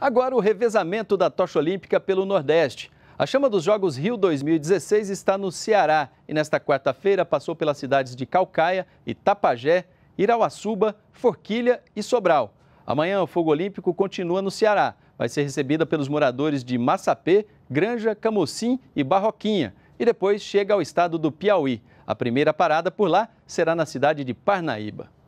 Agora o revezamento da tocha olímpica pelo Nordeste. A chama dos Jogos Rio 2016 está no Ceará e nesta quarta-feira passou pelas cidades de Calcaia, Itapajé, Irauaçuba, Forquilha e Sobral. Amanhã o fogo olímpico continua no Ceará. Vai ser recebida pelos moradores de Massapê, Granja, Camocim e Barroquinha e depois chega ao estado do Piauí. A primeira parada por lá será na cidade de Parnaíba.